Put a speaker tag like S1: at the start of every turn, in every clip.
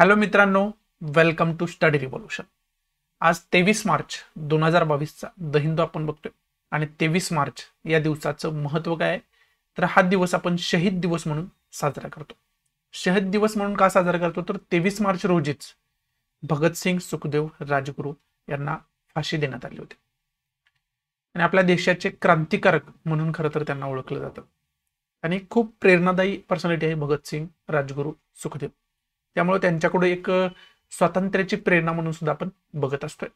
S1: hello मित्रांनो welcome to study revolution आज तेवीस मार्च दोन हजार बावीसचा द हिंदू आपण बघतोय आणि तेवीस मार्च या दिवसाचं महत्व काय आहे तर हा दिवस आपण शहीद दिवस म्हणून साजरा करतो शहीद दिवस म्हणून का साजरा करतो तर तेवीस मार्च रोजीच भगतसिंग सुखदेव राजगुरू यांना फाशी देण्यात आली होती आणि आपल्या देशाचे क्रांतिकारक म्हणून खरं तर त्यांना ओळखलं जातं आणि खूप प्रेरणादायी पर्सनॅलिटी आहे भगतसिंग राजगुरू सुखदेव त्यामुळे त्यांच्याकडे एक स्वातंत्र्याची प्रेरणा म्हणून सुद्धा आपण बघत असतोय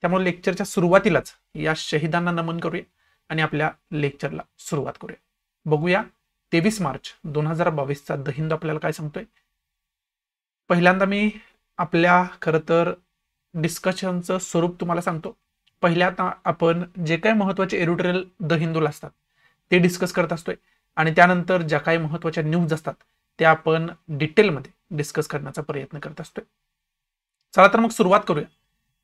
S1: त्यामुळे लेक्चरच्या सुरुवातीलाच या शहीदांना नमन करूया आणि आपल्या लेक्चरला सुरुवात करूया बघूया तेवीस मार्च दोन हजार बावीसचा द हिंद आपल्याला काय सांगतोय पहिल्यांदा मी आपल्या खर तर डिस्कशनचं स्वरूप तुम्हाला सांगतो पहिल्यांदा आपण जे काही महत्वाचे एडिटोरियल द हिंदूला असतात ते डिस्कस करत असतोय आणि त्यानंतर ज्या काही महत्त्वाच्या न्यूज असतात ते आपण डिटेलमध्ये डिस्कस करण्याचा प्रयत्न करत असतोय चला तर मग सुरुवात करूया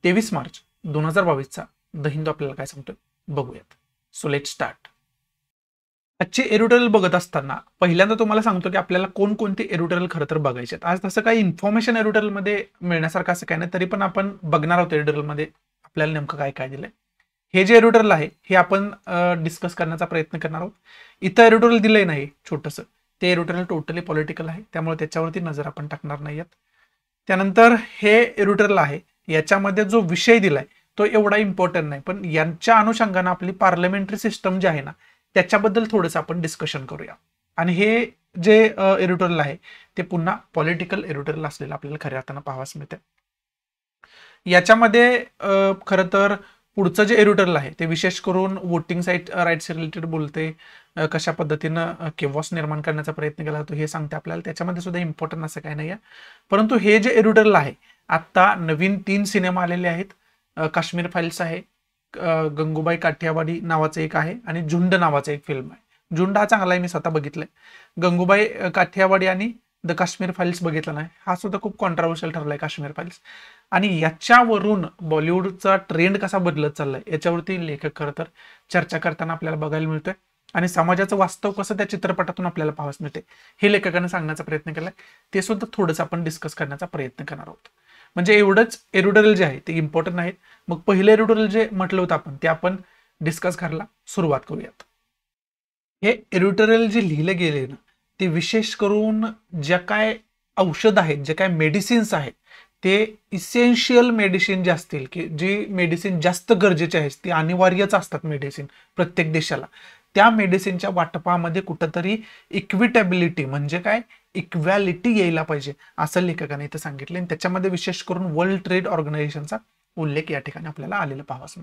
S1: तेवीस मार्च दोन हजार बावीसचा द हिंदू आपल्याला काय सांगतोय बघूयात सो लेट स्टार्ट आजचे एडिटोरियल बघत असताना पहिल्यांदा तुम्हाला सांगतो की आपल्याला कोणकोणते एडिटोरियल खरं तर बघायचे आहेत आज तसं काही इन्फॉर्मेशन एडिटोरियलमध्ये मिळण्यासारखं असं काय नाही तरी पण आपण बघणार आहोत एडिटोरियलमध्ये आपल्याला नेमकं काय काय दिलंय हे जे एडिटोरियल आहे हे आपण डिस्कस करण्याचा प्रयत्न करणार आहोत इथं एडिटोरियल दिलंय नाही छोटंसं ते एरिटोरियल टोटली पॉलिटिकल आहे त्यामुळे त्याच्यावरती नजर आपण टाकणार नाही आहेत त्यानंतर हे एरिटोरियल आहे याच्यामध्ये जो विषय दिलाय तो एवढा इम्पॉर्टंट नाही पण यांच्या अनुषंगानं आपली पार्लमेंटरी सिस्टम जी आहे ना त्याच्याबद्दल थोडंसं आपण डिस्कशन करूया आणि हे जे एरिटोरियल आहे ते पुन्हा पॉलिटिकल एरिटोरियल असलेलं आपल्याला खऱ्या अर्थानं पाहावास मिळते याच्यामध्ये खरं तर पुढचं जे एरिटोरियल आहे ते विशेष करून वोटिंग साईट राईट्स रिलेटेड बोलते कशा पद्धतीनं केवॉस निर्माण करण्याचा प्रयत्न केला जातो हे सांगते आपल्याला त्याच्यामध्ये सुद्धा इम्पॉर्टंट असं काही नाही आहे परंतु हे जे एडिटरला आहे आत्ता नवीन तीन सिनेमा आलेले आहेत काश्मीर फाईल्स आहे गंगूबाई काठियावाडी नावाचं एक आहे आणि झुंड नावाचं एक फिल्म आहे झुंड हा चांगला आहे मी स्वतः बघितलंय गंगूबाई काठियावाडी आणि द काश्मीर फाईल्स बघितला नाही हा सुद्धा खूप कॉन्ट्रावर्शियल ठरला आहे काश्मीर फाईल्स आणि याच्यावरून बॉलिवूडचा ट्रेंड कसा बदलत चाललाय याच्यावरती लेखक खरं तर चर्चा करताना आपल्याला बघायला मिळतोय आणि समाजाचं वास्तव कसं त्या चित्रपटातून आपल्याला पाहावं मिळते हे लेखकाने सांगण्याचा प्रयत्न केलाय ते सुद्धा थोडंसं आपण डिस्कस करण्याचा प्रयत्न करणार आहोत म्हणजे एवढंच एरुडरल जे आहे ते इम्पॉर्टंट आहेत मग पहिले एरुडरल जे म्हटलं होतं आपण ते आपण डिस्कस करायला सुरुवात करूयात हे एरुडरल जे लिहिले गेले ना ते विशेष करून ज्या काय औषध आहेत जे काय मेडिसिन्स आहेत ते इसेन्शियल मेडिसिन जे असतील की जी मेडिसिन जास्त गरजेचे आहेत ती अनिवार्यच असतात मेडिसिन प्रत्येक देशाला त्या मेडिसिनच्या वाटपामध्ये कुठंतरी इक्विटेबिलिटी म्हणजे काय इक्वॅलिटी यायला पाहिजे असं लेखकाने इथं सांगितलं आणि त्याच्यामध्ये विशेष करून वर्ल्ड ट्रेड ऑर्गनायझेशनचा उल्लेख या ठिकाणी आपल्याला आलेला पाहावा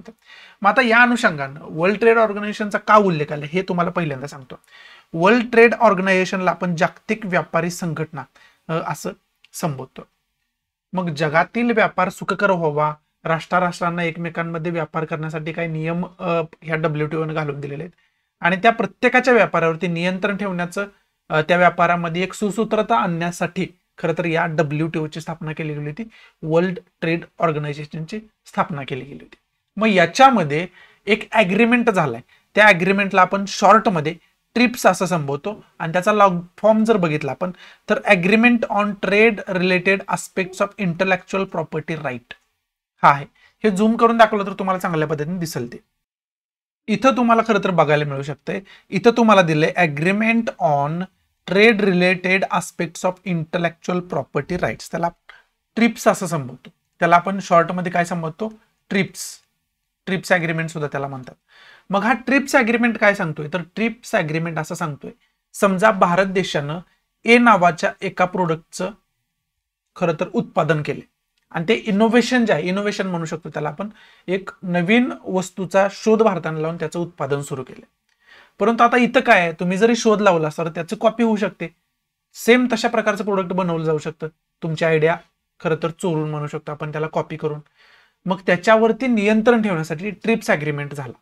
S1: मग आता या अनुषंगानं वर्ल्ड ट्रेड ऑर्गनायझेशनचा का उल्लेख आला हे तुम्हाला पहिल्यांदा सांगतो वर्ल्ड ट्रेड ऑर्गनायझेशनला आपण जागतिक व्यापारी संघटना असं संबोधतो मग जगातील व्यापार सुखकर व्हावा राष्ट्राराष्ट्रांना एकमेकांमध्ये व्यापार करण्यासाठी काही नियम ह्या ने घालून दिलेले आहेत आणि त्या प्रत्येकाच्या व्यापारावरती नियंत्रण ठेवण्याचं त्या व्यापारामध्ये एक सुसूत्रता आणण्यासाठी खरं तर या डब्ल्यू टी ओची स्थापना केली गेली होती वर्ल्ड ट्रेड ऑर्गनायझेशनची स्थापना केली गेली होती मग याच्यामध्ये एक ऍग्रीमेंट झालाय त्या ॲग्रीमेंटला आपण शॉर्टमध्ये ट्रिप्स असं संबोधतो आणि त्याचा लॉग फॉर्म जर बघितला आपण तर agreement on trade related aspect of intellectual property right हा आहे हे झूम करून दाखवलं तर तुम्हाला चांगल्या पद्धतीने दिसेल ते इथं तुम्हाला खरं तर बघायला मिळू शकते इथं तुम्हाला दिले agreement on trade related aspects of intellectual property rights त्याला ट्रिप्स असं संबोधतो त्याला आपण शॉर्टमध्ये काय संबोधतो ट्रिप्स ट्रिप्स ॲग्रीमेंट सुद्धा त्याला म्हणतात मग हा ट्रिप्स ॲग्रीमेंट काय सांगतोय तर ट्रिप्स ॲग्रीमेंट असं सांगतोय समजा भारत देशानं ए नावाच्या एका प्रोडक्टचं खरं तर उत्पादन केले आणि ते इनोव्हेशन जे आहे इनोव्हेशन म्हणू शकतो त्याला आपण एक नवीन वस्तूचा शोध भारताने लावून त्याचं उत्पादन सुरू केलं परंतु आता इथं काय आहे तुम्ही जरी शोध लावला तर त्याचं कॉपी होऊ शकते सेम तशा प्रकारचं प्रोडक्ट बनवलं जाऊ शकतं तुमची आयडिया खरं तर चोरून म्हणू शकतो आपण त्याला कॉपी करून मग त्याच्यावरती नियंत्रण ठेवण्यासाठी ट्रिप्स अग्रीमेंट झाला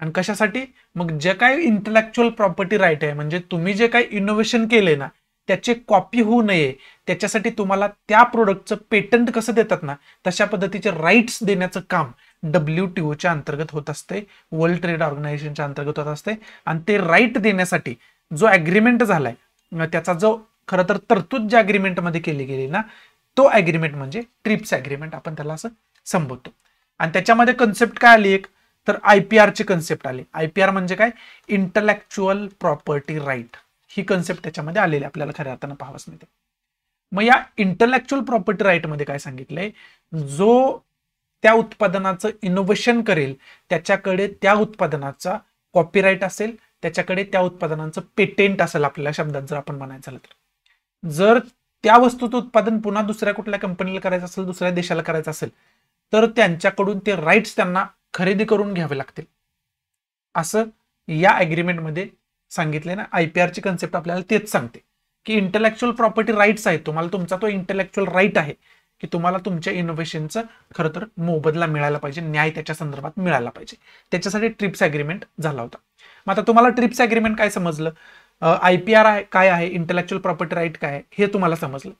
S1: आणि कशासाठी मग जे काही इंटलेक्च्युअल प्रॉपर्टी राईट आहे म्हणजे तुम्ही जे काही इनोव्हेशन केले ना त्याचे कॉपी होऊ नये त्याच्यासाठी तुम्हाला त्या प्रोडक्टचं पेटंट कसं देतात ना तशा पद्धतीचे राईट्स देण्याचं काम डब्ल्यू टी ओच्या अंतर्गत होत असते वर्ल्ड ट्रेड ऑर्गनायझेशनच्या अंतर्गत होत असते आणि ते राईट देण्यासाठी जो ऍग्रीमेंट झालाय त्याचा जो खरं तर तरतूद ज्या अग्रीमेंटमध्ये केली गेली ना तो ऍग्रीमेंट म्हणजे ट्रिप्स अग्रीमेंट आपण त्याला असं संबोधतो आणि त्याच्यामध्ये कन्सेप्ट काय आली एक तर आय पी आरची कन्सेप्ट आली आय पी आर म्हणजे काय इंटलेक्च्युअल प्रॉपर्टी राईट ही कन्सेप्ट त्याच्यामध्ये आलेली आपल्याला खऱ्या अर्थानं पाहावंच मिळते मग या इंटलेक्च्युअल प्रॉपर्टी राईटमध्ये काय सांगितलंय जो त्या उत्पादनाचं इनोव्हेशन करेल त्याच्याकडे त्या उत्पादनाचा कॉपीराईट असेल त्याच्याकडे त्या उत्पादनाचं पेटेंट असेल आपल्याला शब्दात जर आपण म्हणायचं झालं तर जर त्या वस्तूचं उत्पादन पुन्हा दुसऱ्या कुठल्या कंपनीला करायचं असेल दुसऱ्या देशाला करायचं असेल तर त्यांच्याकडून ते राईट्स त्यांना खरेदी करून घ्यावे लागतील असं या अग्रीमेंटमध्ये सांगितले ना आय पी आरची कन्सेप्ट आपल्याला तेच सांगते की इंटलेक्च्युअल प्रॉपर्टी राईट्स आहेत तुम्हाला तुमचा तो इंटलेक्च्युअल राईट आहे की तुम्हाला तुमच्या इनोव्हेशनचं खरं तर मोबदला मिळायला पाहिजे न्याय त्याच्या संदर्भात मिळायला पाहिजे त्याच्यासाठी ट्रिप्स अग्रीमेंट झाला होता मग आता तुम्हाला ट्रिप्स अग्रीमेंट काय समजलं आय पी आर काय आहे इंटलेक्च्युअल प्रॉपर्टी राईट काय आहे हे तुम्हाला समजलं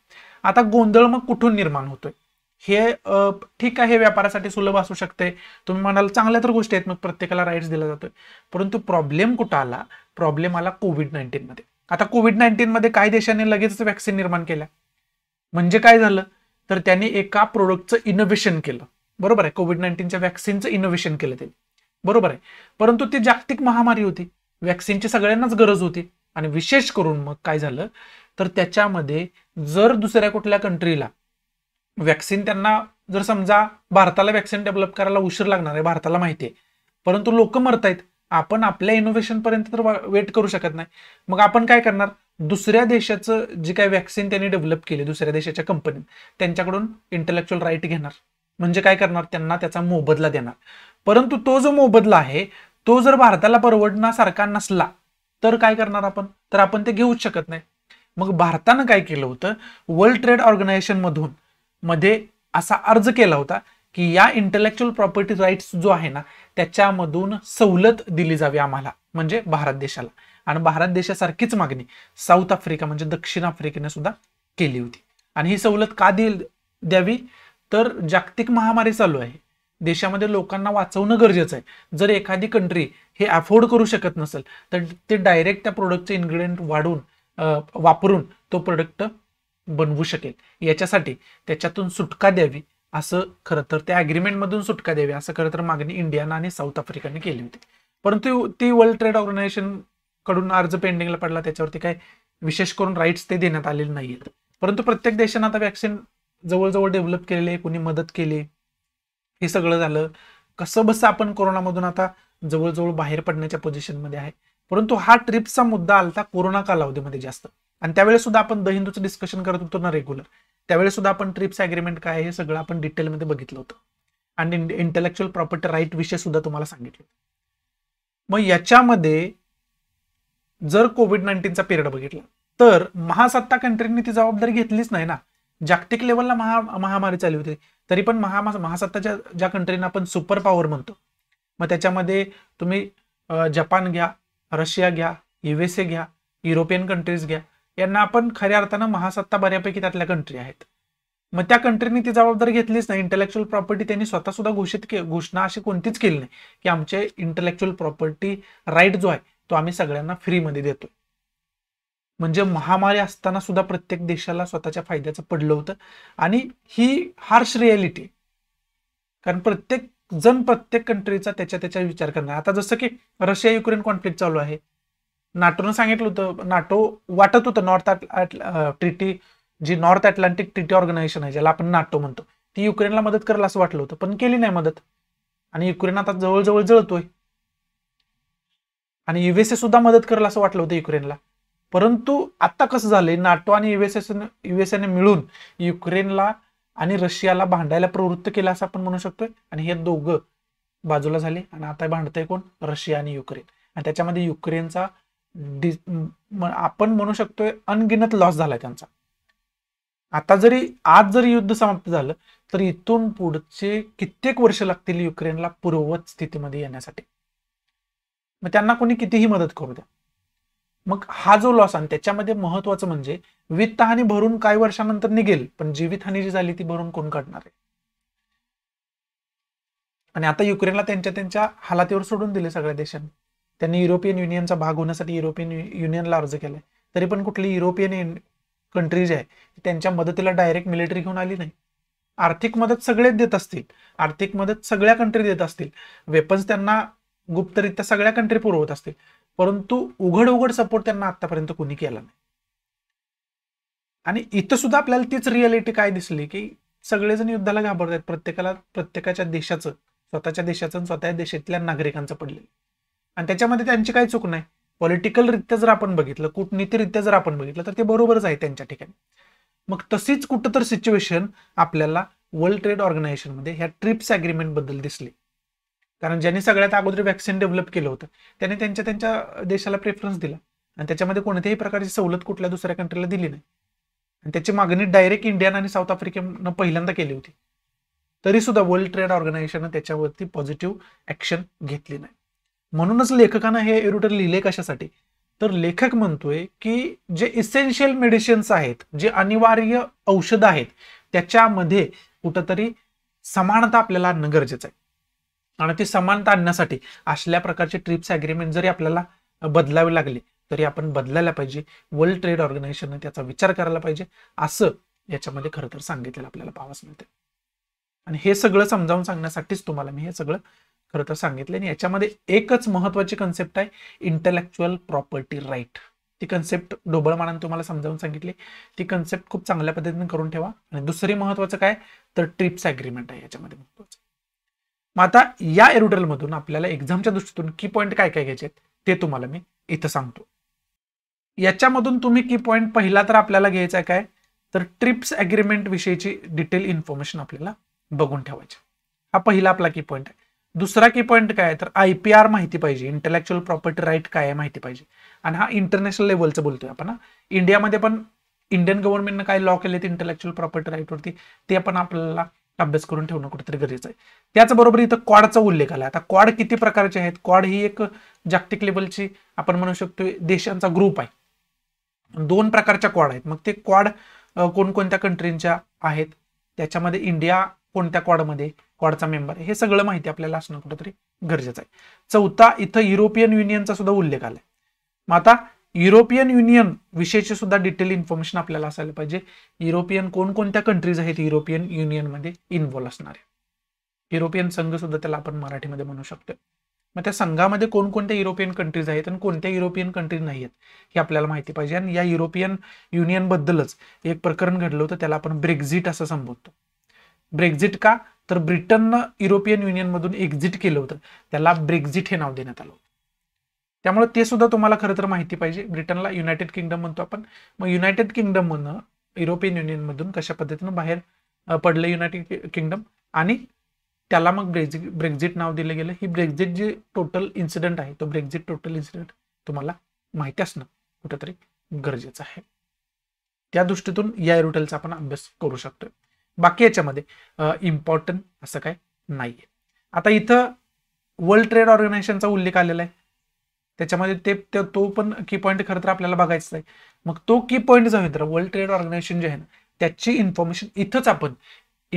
S1: आता गोंधळ मग कुठून निर्माण होतोय हे ठीक आहे हे व्यापारासाठी सुलभ असू शकते तुम्ही म्हणाल चांगल्या तर गोष्टी आहेत मग प्रत्येकाला राईट्स दिला जातोय परंतु प्रॉब्लेम कुठं आला प्रॉब्लेम आला कोविड मध्ये आता कोविड मध्ये काही देशांनी लगेचच व्हॅक्सिन निर्माण केल्या म्हणजे काय झालं तर त्यांनी एका प्रोडक्टचं इनोव्हेशन केलं बरोबर आहे कोविड नाईन्टीनच्या व्हॅक्सिनचं इनोव्हेशन केलं ते बरोबर आहे परंतु ती जागतिक महामारी होती व्हॅक्सिनची सगळ्यांनाच गरज होती आणि विशेष करून मग काय झालं तर त्याच्यामध्ये जर दुसऱ्या कुठल्या कंट्रीला वॅक्सिन त्यांना जर समजा भारताला वॅक्सिन डेव्हलप करायला उशीर लागणार आहे भारताला माहिती आहे परंतु लोक आहेत आपण आपल्या इनोव्हेशन पर्यंत तर वेट करू शकत नाही मग आपण काय करणार दुसऱ्या देशाचं जे काही वॅक्सिन त्यांनी डेव्हलप केले दुसऱ्या देशाच्या कंपनीत त्यांच्याकडून इंटलेक्च्युअल राईट घेणार म्हणजे काय करणार त्यांना त्याचा मोबदला देणार परंतु तो जो मोबदला आहे तो जर भारताला परवडण्यासारखा नसला तर काय करणार आपण तर आपण ते घेऊच शकत नाही मग भारतानं काय केलं होतं वर्ल्ड ट्रेड ऑर्गनायझेशनमधून मध्ये असा अर्ज केला होता की या इंटलेक्च्युअल प्रॉपर्टी राईट्स जो आहे ना त्याच्यामधून सवलत दिली जावी आम्हाला म्हणजे भारत देशाला आणि भारत देशासारखीच मागणी साऊथ आफ्रिका म्हणजे दक्षिण आफ्रिकेने सुद्धा केली होती आणि ही सवलत का दिल द्यावी तर जागतिक महामारी चालू आहे देशामध्ये लोकांना वाचवणं गरजेचं आहे जर एखादी कंट्री हे अफोर्ड करू शकत नसेल तर ते डायरेक्ट त्या प्रोडक्टचे इन्ग्रेडियंट वाढून वापरून तो प्रोडक्ट बनवू शकेल याच्यासाठी त्याच्यातून सुटका द्यावी असं खरं तर त्या अग्रीमेंटमधून सुटका द्यावी असं खरं तर मागणी इंडियानं आणि साऊथ आफ्रिकाने केली होती परंतु ती वर्ल्ड ट्रेड ऑर्गनायझेशन कडून अर्ज पेंडिंगला पडला त्याच्यावरती काय विशेष करून राईट्स ते देण्यात आलेले नाहीयेत परंतु प्रत्येक देशानं आता वॅक्सिन जवळजवळ डेव्हलप केलेले कुणी मदत केली हे सगळं झालं कसं बस आपण कोरोनामधून आता जवळजवळ बाहेर पडण्याच्या पोझिशनमध्ये आहे परंतु हा ट्रिपचा मुद्दा आलता कोरोना कालावधीमध्ये जास्त आणि त्यावेळेस सुद्धा आपण द हिंदूचं डिस्कशन करत होतो ना रेग्युलर त्यावेळेस सुद्धा आपण ट्रिप्स अग्रीमेंट काय हे सगळं आपण डिटेलमध्ये बघितलं होतं आणि इंटेलेक्च्युअल प्रॉपर्टी राईट विषय सुद्धा तुम्हाला सांगितलं मग याच्यामध्ये जर कोविड नाईन्टीनचा पिरियड बघितला तर महासत्ता कंट्रीनी ती जबाबदारी घेतलीच नाही ना जागतिक लेवलला महा महामारी चालू होती तरी पण महा महासत्ताच्या ज्या कंट्रीना आपण सुपर पॉवर म्हणतो मग त्याच्यामध्ये तुम्ही जपान घ्या रशिया घ्या युएसए घ्या युरोपियन कंट्रीज घ्या यांना आपण खऱ्या अर्थानं महासत्ता बऱ्यापैकी त्यातल्या कंट्री आहेत मग त्या कंट्रीने ती जबाबदारी घेतलीच नाही इंटलेक्च्युअल प्रॉपर्टी त्यांनी स्वतः सुद्धा घोषित घोषणा अशी कोणतीच केली नाही की आमचे इंटलेक्च्युअल प्रॉपर्टी राईट जो आहे तो आम्ही सगळ्यांना फ्रीमध्ये देतो म्हणजे महामारी असताना सुद्धा प्रत्येक देशाला स्वतःच्या फायद्याचं पडलं होतं आणि ही हार्श रियालिटी कारण प्रत्येक जण प्रत्येक कंट्रीचा त्याच्या त्याच्या विचार करणार आता जसं की रशिया युक्रेन कॉन्फ्लिक्ट चालू आहे नाटोनं सांगितलं होतं नाटो वाटत होतं नॉर्थ ट्रिटी जी नॉर्थ अटलांटिक ट्रिटी ऑर्गनायझेशन आहे ज्याला आपण नाटो म्हणतो ती युक्रेनला मदत करेल असं वाटलं होतं पण केली नाही मदत आणि युक्रेन आता जवळजवळ जळतोय आणि युएसए सुद्धा मदत करेल असं वाटलं होतं युक्रेनला परंतु आता कसं झालंय नाटो आणि युएसए युएसएने मिळून युक्रेनला आणि रशियाला भांडायला प्रवृत्त केलं असं आपण म्हणू शकतोय आणि हे दोघं बाजूला झाले आणि आता भांडतंय कोण रशिया आणि युक्रेन आणि त्याच्यामध्ये युक्रेनचा आपण म्हणू शकतोय अनगिनत लॉस झालाय त्यांचा आता जरी आज जरी युद्ध समाप्त झालं तर इथून पुढचे कित्येक वर्ष लागतील युक्रेनला पूर्ववत स्थितीमध्ये येण्यासाठी मग त्यांना कोणी कितीही मदत करू द्या मग हा जो लॉस आणि त्याच्यामध्ये महत्वाचं म्हणजे वित्तहानी भरून काही वर्षानंतर निघेल पण जीवितहानी जी झाली ती भरून कोण काढणार आहे आणि आता युक्रेनला त्यांच्या त्यांच्या हालातीवर सोडून दिले सगळ्या देशांनी त्यांनी युरोपियन युनियनचा भाग होण्यासाठी युरोपियन युनियनला अर्ज केलाय तरी पण कुठली युरोपियन कंट्रीज आहे त्यांच्या मदतीला डायरेक्ट मिलिटरी घेऊन आली नाही आर्थिक मदत सगळेच देत असतील आर्थिक मदत सगळ्या कंट्री देत असतील वेपन्स त्यांना गुप्तरित्या सगळ्या कंट्री पुरवत असतील परंतु उघड उघड सपोर्ट त्यांना आतापर्यंत कोणी केला नाही आणि इथं सुद्धा आपल्याला तीच रियालिटी काय दिसली की सगळेजण युद्धाला घाबरतात प्रत्येकाला प्रत्येकाच्या देशाचं स्वतःच्या देशाचं स्वतः देशातल्या नागरिकांचं पडलेलं आणि त्याच्यामध्ये त्यांची काही चूक नाही पॉलिटिकलरित्या जर आपण बघितलं कूटनीतीरित्या जर आपण बघितलं तर ते बरोबरच आहे त्यांच्या ठिकाणी मग तशीच कुठं तर सिच्युएशन आपल्याला वर्ल्ड ट्रेड ऑर्गनायझेशनमध्ये ह्या ट्रिप्स बद्दल दिसली कारण ज्यांनी सगळ्यात अगोदर व्हॅक्सिन डेव्हलप केलं होतं त्याने त्यांच्या त्यांच्या देशाला प्रेफरन्स दिला आणि त्याच्यामध्ये कोणत्याही प्रकारची सवलत कुठल्या दुसऱ्या कंट्रीला दिली नाही आणि त्याची मागणी डायरेक्ट इंडियन आणि साऊथ आफ्रिकेनं पहिल्यांदा केली होती तरी सुद्धा वर्ल्ड ट्रेड ऑर्गनायझेशननं त्याच्यावरती पॉझिटिव्ह ऍक्शन घेतली नाही म्हणूनच लेखकानं हे एरुटर लिहिले कशासाठी तर लेखक म्हणतोय की जे इसेन्शियल मेडिसिन्स आहेत जे अनिवार्य औषध आहेत त्याच्यामध्ये कुठंतरी समानता आपल्याला आणणं गरजेचं आहे आणि ती समानता आणण्यासाठी असल्या प्रकारचे ट्रिप्स अग्रीमेंट जरी आपल्याला बदलावे लागले तरी आपण बदलायला पाहिजे वर्ल्ड ट्रेड ऑर्गनायझेशनने त्याचा विचार करायला पाहिजे असं याच्यामध्ये खरं तर सांगितलेलं आपल्याला पाहावंच मिळते आणि हे सगळं समजावून सांगण्यासाठीच तुम्हाला मी हे सगळं खरं तर सांगितले आणि याच्यामध्ये एकच महत्वाची कन्सेप्ट आहे इंटलेक्च्युअल प्रॉपर्टी राईट ती कन्सेप्ट डोबळमानाने तुम्हाला समजावून सांगितली ती कन्सेप्ट खूप चांगल्या पद्धतीने करून ठेवा आणि दुसरी महत्वाचं काय तर ट्रिप्स अग्रीमेंट आहे याच्यामध्ये महत्वाचं मग आता या मधून आपल्याला एक्झामच्या दृष्टीतून की पॉईंट काय काय घ्यायचे ते तुम्हाला मी इथं सांगतो याच्यामधून तुम्ही की पॉईंट पहिला तर आपल्याला घ्यायचा काय तर ट्रिप्स अग्रीमेंट विषयीची डिटेल इन्फॉर्मेशन आपल्याला बघून ठेवायची हा पहिला आपला की पॉईंट आहे दुसरा की पॉईंट काय तर आय पी आर माहिती पाहिजे इंटेलेक्च्युअल प्रॉपर्टी राईट काय आहे माहिती पाहिजे आणि हा इंटरनॅशनल लेवलचं बोलतोय आपण इंडियामध्ये पण इंडियन गव्हर्नमेंटनं काय लॉ केले ते इंटलेक्च्युअल प्रॉपर्टी वरती ते पण आपल्याला अभ्यास करून ठेवणं कुठेतरी गरजेचं आहे त्याचबरोबर इथं क्वाडचा उल्लेख आला आता क्वाड किती प्रकारचे आहेत क्वाड ही एक जागतिक लेवलची आपण म्हणू शकतो देशांचा ग्रुप आहे दोन प्रकारच्या क्वाड आहेत मग ते क्वाड कोणकोणत्या कंट्रींच्या आहेत त्याच्यामध्ये इंडिया कोणत्या क्वाडमध्ये स्क्वाडचा मेंबर हे सगळं माहिती आपल्याला असणं कुठंतरी गरजेचं आहे चौथा इथं युरोपियन युनियनचा सुद्धा उल्लेख आलाय मग आता युरोपियन युनियन विषयीची सुद्धा डिटेल इन्फॉर्मेशन आपल्याला असायला पाहिजे युरोपियन कोणकोणत्या कंट्रीज आहेत युरोपियन युनियनमध्ये इन्व्हॉल्व्ह असणारे युरोपियन संघ सुद्धा त्याला आपण मराठीमध्ये म्हणू शकतो मग त्या संघामध्ये कोणकोणत्या युरोपियन कंट्रीज आहेत आणि कोणत्या युरोपियन कंट्रीज नाही आहेत हे आपल्याला माहिती पाहिजे आणि या युरोपियन युनियनबद्दलच एक प्रकरण घडलं होतं त्याला आपण ब्रेक्झिट असं संबोधतो ब्रेक्झिट का तर ब्रिटननं युरोपियन युनियनमधून एक्झिट केलं होतं त्याला ब्रेक्झिट हे नाव देण्यात आलं त्यामुळे ते सुद्धा तुम्हाला खरं तर माहिती पाहिजे ब्रिटनला युनायटेड किंगडम म्हणतो आपण मग युनायटेड किंगडम म्हणून युरोपियन युनियनमधून कशा पद्धतीनं बाहेर पडलं युनायटेड किंगडम आणि त्याला मग ब्रेक्झिट ब्रेक्झिट नाव दिलं गेलं ही ब्रेक्झिट जी टोटल इन्सिडेंट आहे तो ब्रेक्झिट टोटल इन्सिडेंट तुम्हाला माहिती असणं कुठंतरी गरजेचं आहे त्या दृष्टीतून या एरोटेलचा आपण अभ्यास करू शकतो बाकी याच्यामध्ये इम्पॉर्टंट असं काय नाही आता इथं वर्ल्ड ट्रेड ऑर्गनायझेशनचा उल्लेख आलेला आहे त्याच्यामध्ये ते तो पण की पॉईंट खरं तर आपल्याला बघायचा आहे मग तो की पॉईंट जो आहे वर्ल्ड ट्रेड ऑर्गनायझेशन जे आहे ना त्याची इन्फॉर्मेशन इथंच आपण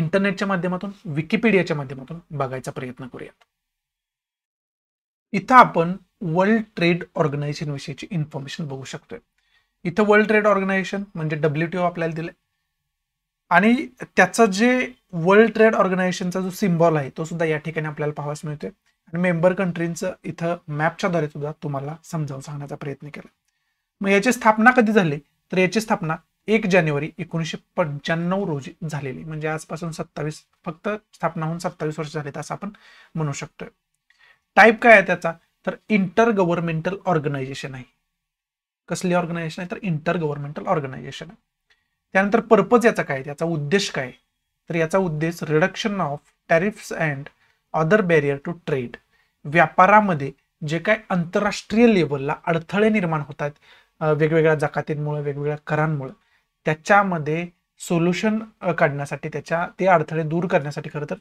S1: इंटरनेटच्या माध्यमातून विकिपीडियाच्या माध्यमातून बघायचा प्रयत्न करूयात इथं आपण वर्ल्ड ट्रेड ऑर्गनायझेशन विषयीची इन्फॉर्मेशन बघू शकतोय इथं वर्ल्ड ट्रेड ऑर्गनायझेशन म्हणजे डब्ल्यूटीओ आपल्याला दिलं आणि त्याचं जे वर्ल्ड ट्रेड ऑर्गनायझेशनचा जो सिम्बॉल आहे तो सुद्धा या ठिकाणी आपल्याला पाहावास मिळतोय आणि मेंबर कंट्रींचं इथं मॅपच्या द्वारे सुद्धा तुम्हाला समजावून सांगण्याचा प्रयत्न केला मग याची स्थापना कधी झाली तर याची स्थापना एक जानेवारी एकोणीसशे पंच्याण्णव रोजी झालेली म्हणजे आजपासून सत्तावीस फक्त स्थापना होऊन सत्तावीस वर्ष झाली असं आपण म्हणू शकतोय टाईप काय आहे त्याचा तर इंटर गव्हर्नमेंटल ऑर्गनायझेशन आहे कसली ऑर्गनायझेशन आहे तर इंटर गव्हर्नमेंटल ऑर्गनायझेशन आहे त्यानंतर पर्पज याचा काय याचा उद्देश काय तर याचा उद्देश reduction of tariffs and other barrier to trade व्यापारामध्ये जे काय आंतरराष्ट्रीय लेवलला अडथळे निर्माण होतात वेगवेगळ्या जकातींमुळे वेगवेगळ्या करांमुळे त्याच्यामध्ये सोल्युशन काढण्यासाठी त्याच्या ते अडथळे दूर करण्यासाठी खरं तर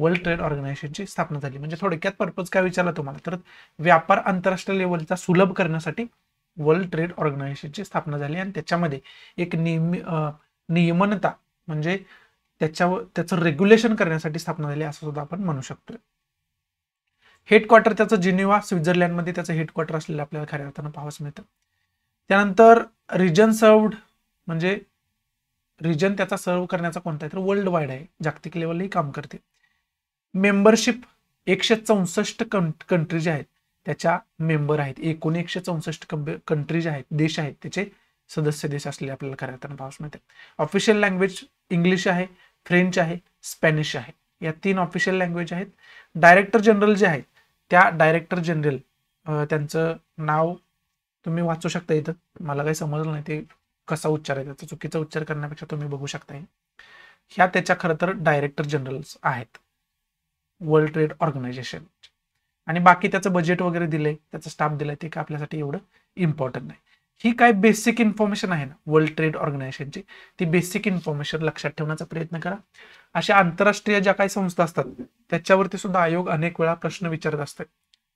S1: वर्ल्ड ट्रेड ऑर्गनायझेशनची स्थापना झाली म्हणजे थोडक्यात पर्पज काय विचारला तुम्हाला तर व्यापार आंतरराष्ट्रीय लेवलचा सुलभ करण्यासाठी वर्ल्ड ट्रेड ऑर्गनायझेशनची स्थापना झाली आणि त्याच्यामध्ये एक नियम नियमनता म्हणजे त्याच्यावर त्याचं रेग्युलेशन करण्यासाठी स्थापना झाली असं सुद्धा आपण म्हणू शकतो हेडक्वार्टर त्याचं जिनिवा स्वित्झर्लंडमध्ये त्याचं हेडक्वार्टर असलेलं आपल्याला खऱ्या अर्थानं पाहावंच मिळतं त्यानंतर रिजन सर्व्ड म्हणजे रिजन त्याचा सर्व करण्याचा कोणता आहे तर वर्ल्ड वाईड आहे जागतिक लेवलही काम करते मेंबरशिप एकशे चौसष्ट कंट्री जे आहेत त्याच्या मेंबर आहेत एकूण एकशे चौसष्ट कंट्रीज आहेत देश आहेत त्याचे सदस्य देश असलेले आपल्याला खऱ्या अर्थानं पाऊस ऑफिशियल लँग्वेज इंग्लिश आहे फ्रेंच आहे स्पॅनिश आहे या तीन ऑफिशियल लँग्वेज आहेत डायरेक्टर जनरल जे आहेत त्या डायरेक्टर जनरल त्यांचं नाव तुम्ही वाचू शकता इथं मला काही समजलं नाही ते कसा उच्चार आहे त्याचा चुकीचा उच्चार करण्यापेक्षा तुम्ही बघू शकता ह्या त्याच्या खरं तर डायरेक्टर जनरल्स आहेत वर्ल्ड ट्रेड ऑर्गनायझेशन आणि बाकी त्याचं बजेट वगैरे दिलंय त्याचा स्टाफ दिलाय ते काय आपल्यासाठी एवढं इम्पॉर्टंट नाही ही काय बेसिक इन्फॉर्मेशन आहे ना वर्ल्ड ट्रेड ऑर्गनायझेशनची ती बेसिक इन्फॉर्मेशन लक्षात ठेवण्याचा प्रयत्न करा अशा आंतरराष्ट्रीय ज्या काही संस्था असतात त्याच्यावरती सुद्धा आयोग अनेक वेळा प्रश्न विचारत असतात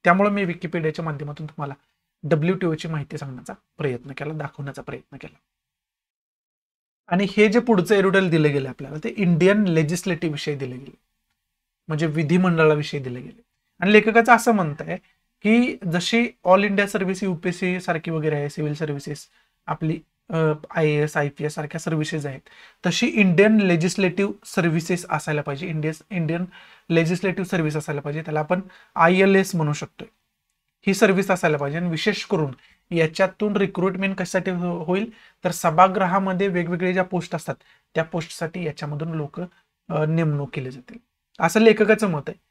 S1: त्यामुळे मी विकिपीडियाच्या माध्यमातून तुम्हाला डब्ल्यू टीओची माहिती सांगण्याचा प्रयत्न केला दाखवण्याचा प्रयत्न केला आणि हे जे पुढचं एरुडल दिले गेले आपल्याला ते इंडियन लेजिस्लेटिव्ह विषय दिले गेले म्हणजे विधिमंडळाविषयी दिले गेले आणि लेखकाचं असं म्हणत आहे की जशी ऑल इंडिया सर्व्हिस युपीएससी सारखी वगैरे आहे सिव्हिल सर्व्हिसेस आपली I S I P S सारख्या सर्व्हिसेस आहेत तशी इंडियन लेजिस्लेटिव्ह सर्व्हिसेस असायला पाहिजे इंडियन इंडियन लेजिस्लेटिव्ह सर्व्हिस असायला पाहिजे त्याला आपण आय एल एस म्हणू शकतो ही सर्व्हिस असायला पाहिजे आणि विशेष करून याच्यातून रिक्रुटमेंट कशासाठी हो, होईल तर सभागृहामध्ये वेगवेगळे ज्या पोस्ट असतात त्या पोस्टसाठी याच्यामधून लोक नेमणूक केली जातील असं लेखकाचं मत आहे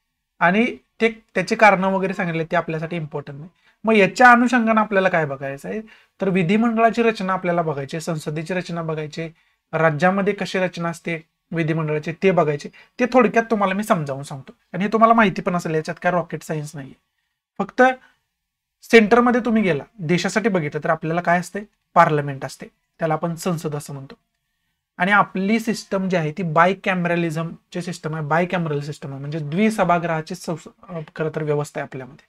S1: आणि ते त्याचे कारण वगैरे सांगितले ते आपल्यासाठी इम्पॉर्टंट नाही मग याच्या अनुषंगाने आपल्याला काय बघायचं आहे तर विधिमंडळाची रचना आपल्याला बघायची संसदेची रचना बघायची राज्यामध्ये कशी रचना असते विधिमंडळाची ते बघायचे ते थोडक्यात तुम्हाला मी समजावून सांगतो आणि हे तुम्हाला माहिती पण असेल याच्यात काय रॉकेट सायन्स नाहीये फक्त सेंटरमध्ये तुम्ही गेला देशासाठी बघितलं तर आपल्याला काय असते पार्लमेंट असते त्याला आपण संसद असं म्हणतो आणि आपली सिस्टम जी आहे ती बाय ची सिस्टम आहे बाय कॅमरल सिस्टम आहे म्हणजे द्विसभागृहाची खरं तर व्यवस्था आहे आपल्यामध्ये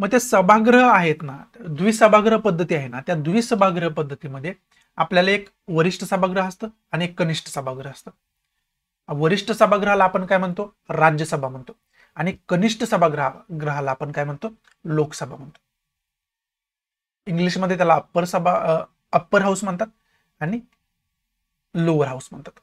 S1: मग ते सभागृह आहेत ना द्विसभागृह पद्धती आहे ना त्या द्विसभागृह पद्धतीमध्ये आपल्याला एक वरिष्ठ सभागृह असतं आणि एक कनिष्ठ सभागृह असतं वरिष्ठ सभागृहाला आपण काय म्हणतो राज्यसभा म्हणतो आणि कनिष्ठ सभागृह ग्रहाला आपण काय म्हणतो लोकसभा म्हणतो इंग्लिशमध्ये त्याला अप्पर सभा अप्पर हाऊस म्हणतात आणि लोअर हाऊस म्हणतात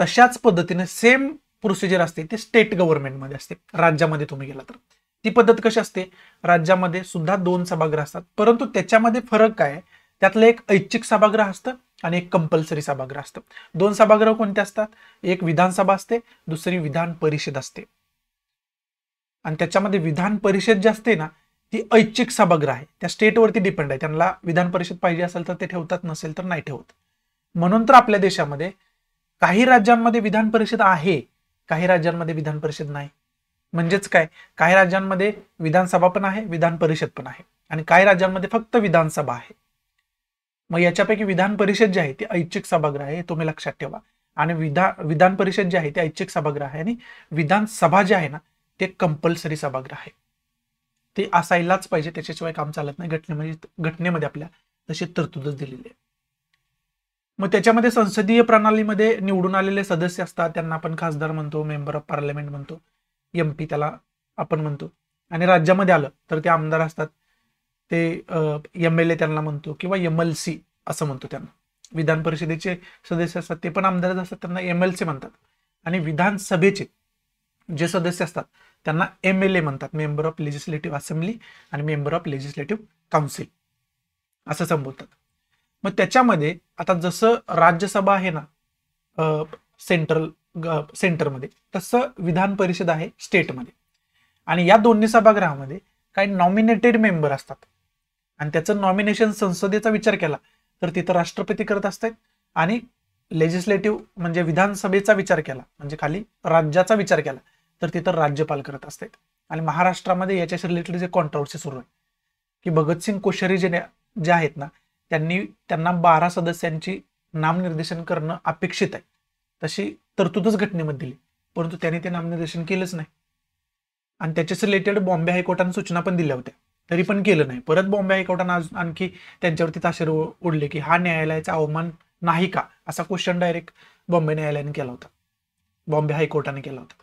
S1: तशाच पद्धतीने सेम प्रोसिजर असते ते स्टेट गव्हर्नमेंटमध्ये असते राज्यामध्ये तुम्ही गेला तर ती पद्धत कशी असते राज्यामध्ये सुद्धा दोन सभागृह असतात परंतु त्याच्यामध्ये फरक काय त्यातलं एक ऐच्छिक सभागृह असतं आणि एक कंपल्सरी सभागृह असतं दोन सभागृह कोणते असतात एक विधानसभा असते दुसरी विधान परिषद असते आणि त्याच्यामध्ये विधान परिषद जे असते ना ती ऐच्छिक सभागृह आहे त्या स्टेटवरती डिपेंड आहे त्यांना विधान परिषद पाहिजे असेल तर ते ठेवतात नसेल तर नाही ठेवत म्हणून तर आपल्या देशामध्ये काही राज्यांमध्ये विधान परिषद आहे काही राज्यांमध्ये विधान परिषद नाही म्हणजेच काय काही राज्यांमध्ये विधानसभा पण आहे विधान परिषद पण आहे आणि काही राज्यांमध्ये फक्त विधानसभा आहे मग याच्यापैकी विधान परिषद जी आहे ती ऐच्छिक सभागृह आहे तुम्ही लक्षात ठेवा आणि विधान विधान परिषद जी आहे ते ऐच्छिक सभागृह आहे आणि विधानसभा जे आहे ना ते कंपल्सरी सभागृह आहे ते असायलाच पाहिजे त्याच्याशिवाय काम चालत नाही घटने म्हणजे घटनेमध्ये आपल्या तशी तरतूदच दिलेली आहे मग त्याच्यामध्ये संसदीय प्रणालीमध्ये निवडून आलेले सदस्य असतात त्यांना आपण खासदार म्हणतो मेंबर ऑफ पार्लमेंट म्हणतो एम पी त्याला आपण म्हणतो आणि राज्यामध्ये आलं तर ते आमदार असतात ते एम एल ए त्यांना म्हणतो किंवा एम एल सी असं म्हणतो त्यांना विधान परिषदेचे सदस्य असतात ते पण आमदारच असतात त्यांना एम एल सी म्हणतात आणि विधानसभेचे जे सदस्य असतात त्यांना एम एल ए म्हणतात मेंबर ऑफ लेजिस्लेटिव्ह असेंब्ली आणि मेंबर ऑफ लेजिस्लेटिव्ह काउन्सिल असं संबोधतात मग त्याच्यामध्ये आता जसं राज्यसभा आहे ना सेंट्रल सेंटरमध्ये तसं विधान परिषद आहे स्टेटमध्ये आणि या दोन्ही सभागृहामध्ये काही नॉमिनेटेड मेंबर असतात आणि त्याचं नॉमिनेशन संसदेचा विचार केला तर तिथं राष्ट्रपती करत असतात आणि लेजिस्लेटिव्ह म्हणजे विधानसभेचा विचार केला म्हणजे खाली राज्याचा विचार केला तर ते तर राज्यपाल करत असते आणि महाराष्ट्रामध्ये याच्याशी रिलेटेड जे कॉन्ट्रोवर्सी सुरू आहे की भगतसिंग कोश्यारी जे जे आहेत ना त्यांनी त्यांना बारा सदस्यांची नामनिर्देशन करणं अपेक्षित आहे तशी तरतूदच घटनेमध्ये दिली परंतु त्यांनी ते नामनिर्देशन केलंच नाही आणि त्याच्याशी रिलेटेड बॉम्बे हायकोर्टानं सूचना पण दिल्या होत्या तरी पण केलं नाही परत बॉम्बे हायकोर्टानं आणखी त्यांच्यावरती ताशेर ओढले की हा न्यायालयाचा अवमान नाही का असा क्वेश्चन डायरेक्ट बॉम्बे न्यायालयाने केला होता बॉम्बे हायकोर्टाने केला होता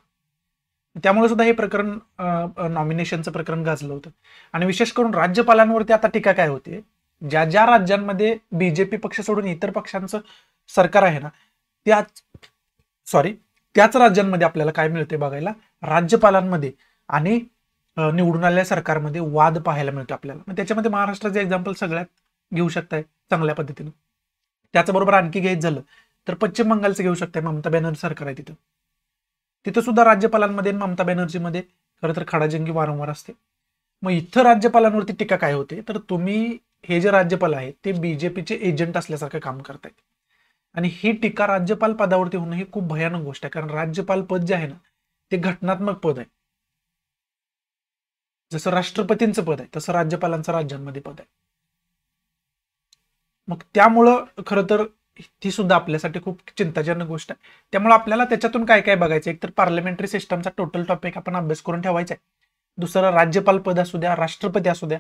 S1: त्यामुळे सुद्धा हे प्रकरण नॉमिनेशनचं प्रकरण गाजलं होतं आणि विशेष करून राज्यपालांवरती आता टीका काय होते ज्या ज्या राज्यांमध्ये बीजेपी पक्ष सोडून इतर पक्षांचं सरकार आहे ना त्याच सॉरी त्याच राज्यांमध्ये आपल्याला काय मिळते बघायला राज्यपालांमध्ये आणि निवडून आलेल्या सरकारमध्ये वाद पाहायला मिळतो आपल्याला मग त्याच्यामध्ये महाराष्ट्राचे एक्झाम्पल सगळ्यात घेऊ शकताय चांगल्या पद्धतीनं त्याचबरोबर आणखी घ्यायचं झालं तर पश्चिम बंगालचं घेऊ शकताय ममता बॅनर्जी सरकार आहे तिथं तिथं सुद्धा राज्यपालांमध्ये ममता बॅनर्जीमध्ये खरं तर खडाजंगी वारंवार असते मग इथं राज्यपालांवरती टीका काय होते तर तुम्ही हे जे राज्यपाल आहेत ते बीजेपीचे एजंट असल्यासारखं काम करतायत आणि ही टीका राज्यपाल पदावरती होणं ही खूप भयानक गोष्ट आहे कारण राज्यपाल पद जे आहे ना ते घटनात्मक पद आहे जसं राष्ट्रपतींचं पद आहे तसं राज्यपालांचं राज्यांमध्ये पद आहे मग त्यामुळं खरं तर ती सुद्धा आपल्यासाठी खूप चिंताजनक गोष्ट आहे त्यामुळे आपल्याला त्याच्यातून काय काय बघायचं एक तर पार्लमेंटरी सिस्टमचा टोटल टॉपिक आपण अभ्यास करून ठेवायचा आहे दुसरं राज्यपाल पद असू द्या राष्ट्रपती असू द्या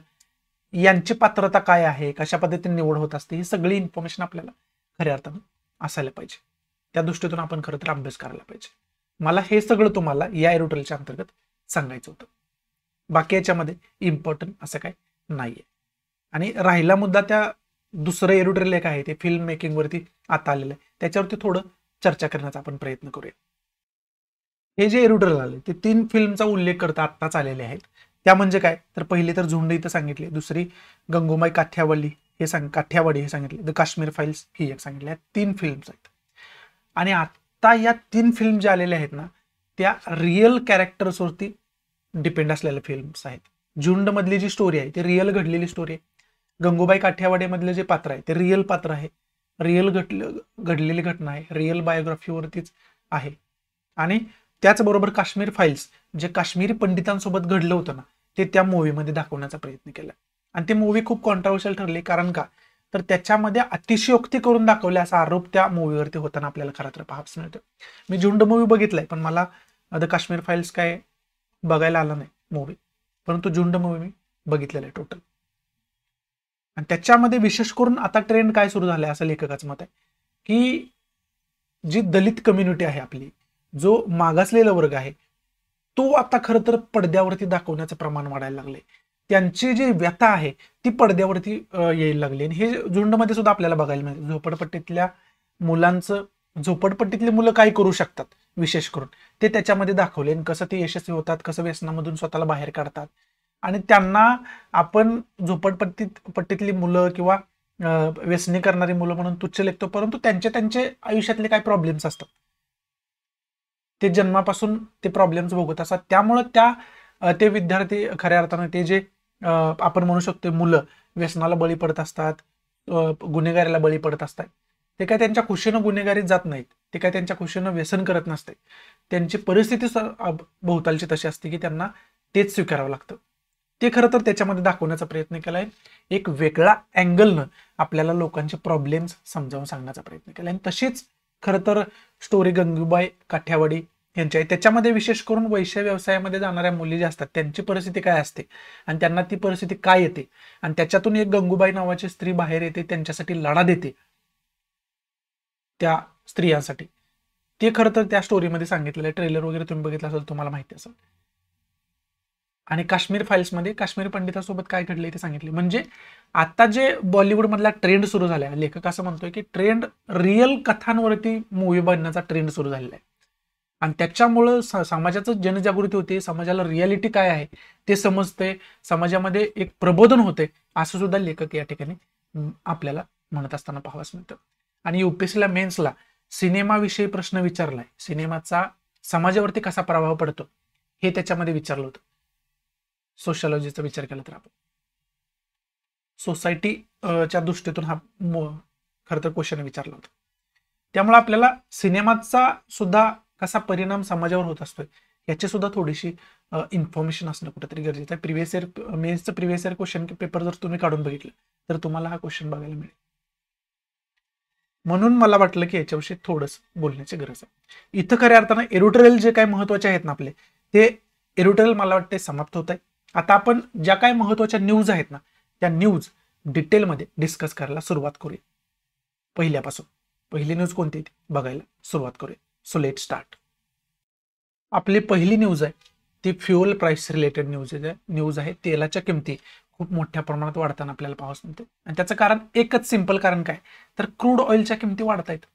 S1: यांची पात्रता काय आहे कशा पद्धतीने निवड होत असते ही सगळी इन्फॉर्मेशन आपल्याला खऱ्या अर्थानं असायला पाहिजे त्या दृष्टीतून आपण खरं तर अभ्यास करायला पाहिजे मला हे सगळं तुम्हाला या एरोटलच्या अंतर्गत सांगायचं होतं बाकी याच्यामध्ये इम्पॉर्टंट असं काय नाहीये आणि राहिला मुद्दा त्या दुसरं एरुटर लेख आहे ते फिल्म मेकिंगवरती आता आलेलं आहे त्याच्यावरती थोडं चर्चा करण्याचा आपण प्रयत्न करूया हे जे एरुटर आले ते तीन फिल्मचा उल्लेख करता आत्ताच आलेले आहेत त्या म्हणजे काय तर पहिली तर झुंड इथं सांगितले दुसरी गंगोमाई काठ्यावली हे सांग काठ्यावाडी हे सांगितले द काश्मीर फाईल्स ही एक सांगितल्या तीन फिल्म्स आहेत आणि आत्ता या तीन फिल्म ज्या आलेल्या आहेत ना त्या रिअल कॅरेक्टर्सवरती डिपेंड असलेल्या फिल्म्स आहेत झुंडमधली जी स्टोरी आहे ती रिअल घडलेली स्टोरी आहे गंगूबाई मधले जे पात्र आहे ते रिअल पात्र आहे रिअल घटलं घडलेली घटना आहे रिअल बायोग्राफीवरतीच आहे आणि त्याचबरोबर काश्मीर फाईल्स जे काश्मीरी पंडितांसोबत घडलं होतं ना ते त्या मूवीमध्ये दाखवण्याचा प्रयत्न केला आणि ते मूवी खूप कॉन्ट्रावर्शियल ठरली कारण का तर त्याच्यामध्ये अतिशयोक्ती करून दाखवल्या असा आरोप त्या मूवीवरती होताना आपल्याला खरं तर पाहाच मिळतो मी झुंड मूवी बघितलाय पण मला द काश्मीर फाईल्स काय बघायला आलं नाही मूवी परंतु झुंड मूवी मी बघितलेला आहे टोटल आणि त्याच्यामध्ये विशेष करून आता ट्रेंड काय सुरू झालाय असं लेखकाचं मत आहे की जी दलित कम्युनिटी आहे आपली जो मागासलेला वर्ग आहे तो आता खरं तर पडद्यावरती दाखवण्याचं प्रमाण वाढायला लागले त्यांची जी व्यथा आहे ती पडद्यावरती यायला लागली आणि हे झुंडमध्ये सुद्धा आपल्याला बघायला मिळते झोपडपट्टीतल्या मुलांचं झोपडपट्टीतले मुलं काय करू शकतात विशेष करून ते त्याच्यामध्ये दाखवले आणि कसं ते यशस्वी होतात कसं व्यसनामधून स्वतःला बाहेर काढतात आणि त्यांना आपण झोपडपट्टीत पट्टीतली मुलं किंवा व्यसनी करणारी मुलं म्हणून तुच्छ लेखतो परंतु त्यांचे त्यांचे आयुष्यातले काही प्रॉब्लेम्स असतात ते जन्मापासून ते प्रॉब्लेम्स भोगत असतात त्यामुळं त्या ते विद्यार्थी खऱ्या अर्थानं ते जे आपण म्हणू शकतो मुलं व्यसनाला बळी पडत असतात गुन्हेगारीला बळी पडत असतात ते काय त्यांच्या खुशीनं गुन्हेगारीत जात नाहीत ते काय त्यांच्या खुशीनं व्यसन करत नसते त्यांची परिस्थिती भोवतालची तशी असते की त्यांना तेच स्वीकारावं लागतं ते खरं तर त्याच्यामध्ये दाखवण्याचा प्रयत्न केला आहे एक वेगळा अँगलनं आपल्याला लोकांचे प्रॉब्लेम्स समजावून सांगण्याचा प्रयत्न केला आणि तशीच खरं तर स्टोरी गंगूबाई काठ्यावाडी यांच्या त्याच्यामध्ये विशेष करून वैश्य व्यवसायामध्ये जाणाऱ्या मुली ज्या असतात त्यांची परिस्थिती काय असते आणि त्यांना ती परिस्थिती काय येते आणि त्याच्यातून एक गंगूबाई नावाची स्त्री बाहेर येते त्यांच्यासाठी लढा देते त्या स्त्रियांसाठी ते खरं तर त्या स्टोरीमध्ये सांगितलेलं आहे ट्रेलर वगैरे तुम्ही बघितलं असेल तुम्हाला माहिती असेल आणि काश्मीर फाईल्समध्ये काश्मीर पंडितासोबत काय घडले ते सांगितले म्हणजे आता जे बॉलिवूडमधला ट्रेंड सुरू झाला लेखक असं म्हणतोय की ट्रेंड रिअल कथांवरती मूवी बनण्याचा ट्रेंड सुरू झालेला आहे आणि त्याच्यामुळं समाजाचं जनजागृती होते समाजाला रियालिटी काय आहे ते समजते समाजामध्ये एक प्रबोधन होते असं सुद्धा लेखक या ठिकाणी आपल्याला म्हणत असताना पाहावंच मिळतं आणि युपीएससीला मेन्सला सिनेमाविषयी प्रश्न विचारलाय सिनेमाचा समाजावरती कसा प्रभाव पडतो हे त्याच्यामध्ये विचारलं होतं सोशलॉजीचा विचार केला तर आपण सोसायटी च्या दृष्टीतून हा खर तर क्वेश्चन विचारला होता त्यामुळे आपल्याला सिनेमाचा सुद्धा कसा परिणाम समाजावर होत असतोय याची सुद्धा थोडीशी इन्फॉर्मेशन असणं कुठेतरी गरजेचं आहे प्रिव्हियस इयर मेन्सचं प्रिव्हियस इयर क्वेश्चन पेपर जर तुम्ही काढून बघितलं तर तुम्हाला हा क्वेश्चन बघायला मिळेल म्हणून मला वाटलं की याच्याविषयी थोडस बोलण्याची गरज आहे इथं खऱ्या अर्थानं एरोटोरियल जे काही महत्वाचे आहेत ना आपले ते एरोटोरियल मला वाटते समाप्त होत आहे आता आपण ज्या काही महत्वाच्या न्यूज आहेत ना त्या न्यूज डिटेलमध्ये डिस्कस करायला सुरुवात करूया पहिल्यापासून पहिली न्यूज कोणती बघायला सुरुवात करूया सो लेट स्टार्ट आपली पहिली न्यूज आहे ती fuel price related news news आहे तेलाच्या किमती खूप मोठ्या प्रमाणात वाढताना आपल्याला पाहावंच मिळते आणि त्याचं कारण एकच सिंपल कारण काय तर क्रूड ऑइलच्या किमती वाढत आहेत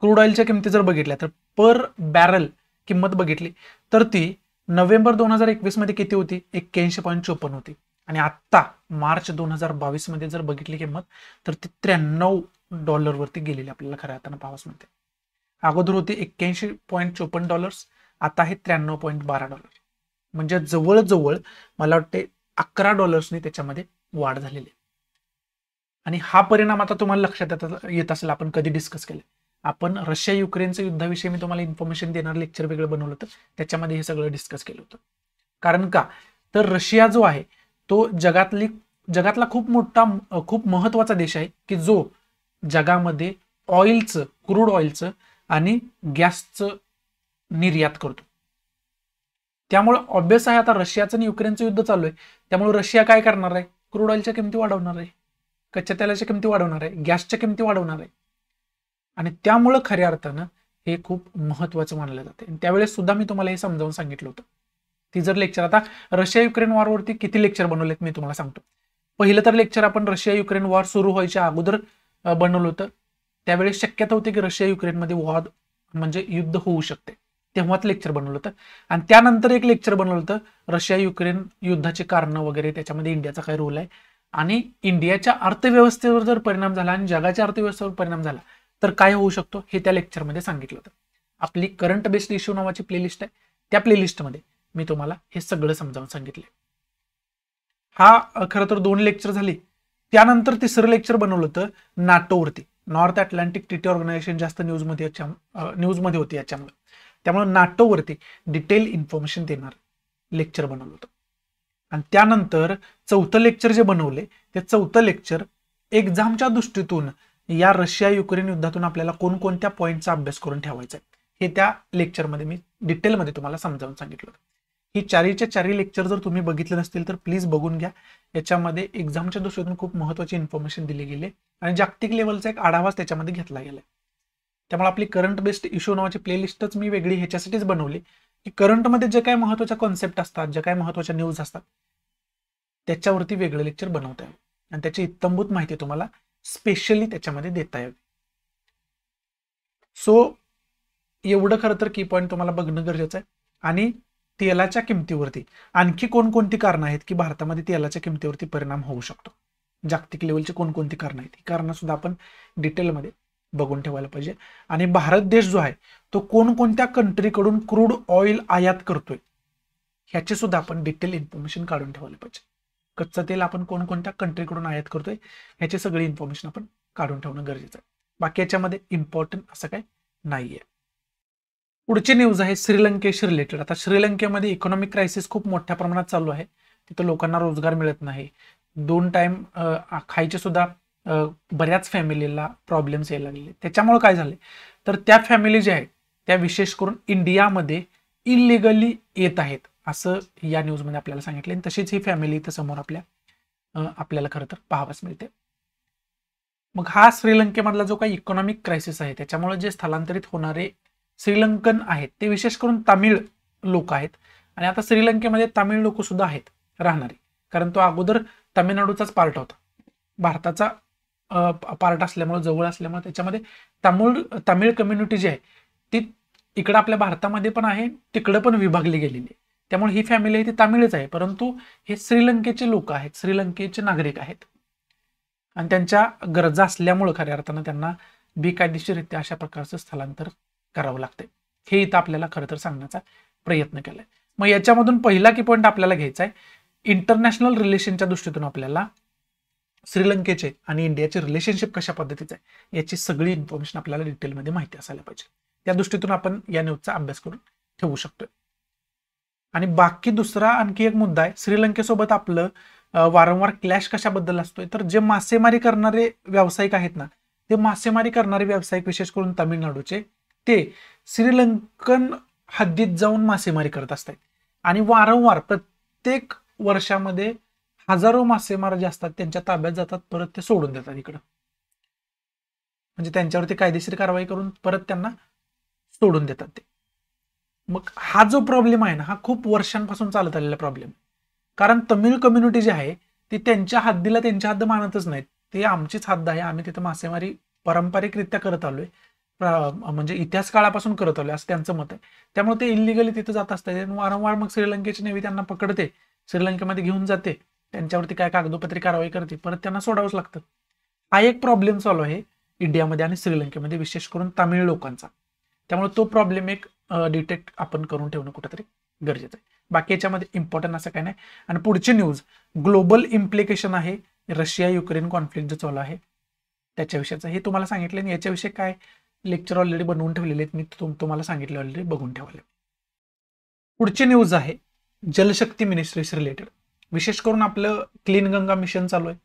S1: क्रूड ऑइलच्या किमती जर बघितल्या तर पर बॅरल किंमत बघितली तर ती नोव्हेंबर दोन हजार एकवीस मध्ये किती होती एक्क्याऐंशी पॉईंट चोपन्न होती आणि आत्ता मार्च दोन हजार बावीस मध्ये जर बघितली किंमत तर ती त्र्याण्णव डॉलरवरती गेलेली आपल्याला खऱ्या अर्थानं पावस म्हणते अगोदर होती एक्क्याऐंशी पॉईंट चोपन्न डॉलर्स आता आहे त्र्याण्णव पॉईंट बारा डॉलर म्हणजे जवळजवळ मला वाटते अकरा डॉलर्सनी त्याच्यामध्ये वाढ झालेली आणि हा परिणाम आता तुम्हाला लक्षात येत असेल आपण कधी डिस्कस केले आपण रशिया युक्रेनचं युद्धाविषयी मी तुम्हाला इन्फॉर्मेशन देणार लेक्चर वेगळं बनवलं होतं त्याच्यामध्ये हे सगळं डिस्कस केलं होतं कारण का तर रशिया जो आहे तो जगातली जगातला खूप मोठा खूप महत्वाचा देश आहे की जो जगामध्ये ऑइलचं क्रूड ऑइलचं आणि गॅसचं निर्यात करतो त्यामुळे ऑब्व्हियस आहे आता रशियाचं आणि युक्रेनचं युद्ध चालू आहे त्यामुळे रशिया काय करणार आहे क्रूड ऑइलच्या किमती वाढवणार आहे कच्च्या तेलाच्या किमती वाढवणार आहे गॅसच्या किमती वाढवणार आहे आणि त्यामुळं खऱ्या अर्थानं हे खूप महत्वाचं मानलं जातं आणि त्यावेळेस सुद्धा मी तुम्हाला हे समजावून सांगितलं होतं ती जर लेक्चर आता रशिया युक्रेन वॉरवरती किती लेक्चर बनवलेत मी तुम्हाला सांगतो पहिलं तर लेक्चर आपण रशिया युक्रेन वॉर सुरू व्हायच्या अगोदर बनवलं होतं त्यावेळेस शक्यता होती की रशिया युक्रेनमध्ये वॉर म्हणजे युद्ध होऊ शकते तेव्हाच लेक्चर बनवलं होतं आणि त्यानंतर एक लेक्चर बनवलं होतं रशिया युक्रेन युद्धाची कारणं वगैरे त्याच्यामध्ये इंडियाचा काय रोल आहे आणि इंडियाच्या अर्थव्यवस्थेवर जर परिणाम झाला आणि जगाच्या अर्थव्यवस्थेवर परिणाम झाला तर काय होऊ शकतो हे त्या लेक्चरमध्ये सांगितलं होतं आपली करंट बेस्ड इश्यू नावाची प्लेलिस्ट आहे त्या प्लेलिस्टमध्ये मी तुम्हाला हे सगळं समजावून सांगितले हा खरं तर दोन लेक्चर झाले त्यानंतर तिसरं लेक्चर बनवलं होतं नाटोवरती नॉर्थ अटलांटिक टीटी ऑर्गनायझेशन जास्त न्यूजमध्ये न्यूजमध्ये होती याच्यामुळे त्यामुळे नाटोवरती डिटेल इन्फॉर्मेशन देणार लेक्चर बनवलं होतं आणि त्यानंतर चौथं लेक्चर जे बनवले ते चौथं लेक्चर एक्झामच्या दृष्टीतून या रशिया युक्रेन युद्धातून आपल्याला कोणकोणत्या पॉईंटचा अभ्यास करून ठेवायचा आहे हे त्या लेक्चरमध्ये मी डिटेलमध्ये तुम्हाला समजावून सांगितलं ही चारीच्या चारी लेक्चर जर तुम्ही बघितले नसतील तर प्लीज बघून घ्या याच्यामध्ये एक्झामच्या दृष्टीतून खूप महत्त्वाची इन्फॉर्मेशन दिली गेली आणि जागतिक लेवलचा एक आढावाच त्याच्यामध्ये घेतला गेला त्यामुळे आपली करंट बेस्ड इश्यू नावाची प्लेलिस्टच मी वेगळी ह्याच्यासाठीच बनवली की करंटमध्ये जे काय महत्वाच्या कॉन्सेप्ट असतात ज्या काय महत्वाच्या न्यूज असतात त्याच्यावरती वेगळं लेक्चर बनवताय आणि त्याची इत्तंभूत माहिती तुम्हाला स्पेशली त्याच्यामध्ये देता यावी सो एवढं खरं तर की पॉईंट तुम्हाला बघणं गरजेचं आहे आणि तेलाच्या किमतीवरती आणखी कोणकोणती कारणं आहेत की भारतामध्ये तेलाच्या किमतीवरती परिणाम होऊ शकतो जागतिक लेवलची कोणकोणती कारणं आहेत ही कारणं सुद्धा आपण डिटेलमध्ये बघून ठेवायला पाहिजे आणि भारत देश जो आहे तो कोणकोणत्या कंट्रीकडून क्रूड ऑइल आयात करतोय ह्याचे सुद्धा आपण डिटेल इन्फॉर्मेशन काढून ठेवायला पाहिजे कच्चं तेल आपण कोणकोणत्या कंट्रीकडून आयात करतोय ह्याची सगळी इन्फॉर्मेशन आपण काढून ठेवणं गरजेचं आहे बाकी याच्यामध्ये इम्पॉर्टंट असं काय नाहीये पुढची न्यूज आहे श्रीलंकेशी रिलेटेड आता श्रीलंकेमध्ये इकॉनॉमिक क्रायसिस खूप मोठ्या प्रमाणात चालू आहे तिथं लोकांना रोजगार मिळत नाही दोन टाइम खायचे सुद्धा बऱ्याच फॅमिलीला प्रॉब्लेम्स यायला लागले त्याच्यामुळे काय झाले तर त्या फॅमिली ज्या आहेत त्या विशेष करून इंडियामध्ये इलिगली येत आहेत असं या न्यूजमध्ये आपल्याला सांगितले तशीच ही फॅमिली इथं समोर आपल्या आपल्याला खरं तर पाहावंच मिळते मग हा श्रीलंकेमधला जो काही इकॉनॉमिक क्रायसिस आहे त्याच्यामुळे जे स्थलांतरित होणारे श्रीलंकन आहेत ते विशेष करून तामिळ लोक आहेत आणि आता श्रीलंकेमध्ये तामिळ लोक सुद्धा आहेत राहणारे कारण तो अगोदर तामिळनाडूचाच पार्ट होता भारताचा पार्ट असल्यामुळे जवळ असल्यामुळे त्याच्यामध्ये तामिळ तामिळ कम्युनिटी जी आहे ती इकडं आपल्या भारतामध्ये पण आहे तिकडं पण विभागली गेलेली आहे त्यामुळे ही फॅमिली आहे ती तामिळच आहे परंतु हे श्रीलंकेचे लोक आहेत श्रीलंकेचे नागरिक आहेत आणि त्यांच्या गरजा असल्यामुळे खऱ्या अर्थानं त्यांना बेकायदेशीररित्या अशा प्रकारचं स्थलांतर करावं लागते हे इथं आपल्याला खरं तर सांगण्याचा प्रयत्न केलाय मग याच्यामधून पहिला की पॉईंट आपल्याला घ्यायचा आहे इंटरनॅशनल रिलेशनच्या दृष्टीतून आपल्याला श्रीलंकेचे आणि इंडियाचे रिलेशनशिप कशा पद्धतीचं आहे याची सगळी इन्फॉर्मेशन आपल्याला डिटेलमध्ये माहिती असायला पाहिजे त्या दृष्टीतून आपण या न्यूजचा अभ्यास करून ठेवू शकतोय आणि बाकी दुसरा आणखी एक मुद्दा आहे श्रीलंकेसोबत आपलं वारंवार क्लॅश कशाबद्दल असतोय तर जे मासेमारी करणारे व्यावसायिक आहेत ना ते मासेमारी करणारे व्यावसायिक विशेष करून तामिळनाडूचे ते श्रीलंकन हद्दीत जाऊन मासेमारी करत असतात आणि वारंवार प्रत्येक वर्षामध्ये हजारो मासेमार जे असतात त्यांच्या ताब्यात जातात परत ते सोडून देतात इकडं म्हणजे त्यांच्यावरती कायदेशीर कारवाई करून परत त्यांना सोडून देतात ते मग हा जो प्रॉब्लेम आहे ना हा खूप वर्षांपासून चालत आलेला प्रॉब्लेम कारण तमिळ कम्युनिटी जी आहे ती त्यांच्या हद्दीला त्यांच्या हद्द मानतच नाहीत ते आमचीच हद्द आहे आम्ही तिथं मासेमारी पारंपरिकरित्या करत आलोय म्हणजे इतिहास काळापासून करत आलोय असं त्यांचं मत आहे त्यामुळे ते इलिगली तिथं जात असतात वारंवार मग श्रीलंकेची नेवी त्यांना पकडते श्रीलंकेमध्ये घेऊन जाते त्यांच्यावरती काय कागदोपत्री कारवाई करते परत त्यांना सोडावंच लागतं हा एक प्रॉब्लेम चालू आहे इंडियामध्ये आणि श्रीलंकेमध्ये विशेष करून तामिळ लोकांचा त्यामुळे तो प्रॉब्लेम एक डिटेक्ट आपण करून ठेवणं कुठेतरी गरजेचं आहे बाकी याच्यामध्ये इम्पॉर्टंट असं काय नाही आणि पुढची न्यूज ग्लोबल इम्प्लिकेशन आहे रशिया युक्रेन कॉन्फ्लिक्ट जो चालू आहे त्याच्याविषयीचं हे तुम्हाला सांगितलं आणि याच्याविषयी काय लेक्चर ऑलरेडी बनवून ठेवलेले आहेत मी तुम्हाला सांगितले ऑलरेडी बघून ठेवले पुढची न्यूज आहे जलशक्ती मिनिस्ट्रीस रिलेटेड विशेष करून आपलं क्लीन गंगा मिशन चालू आहे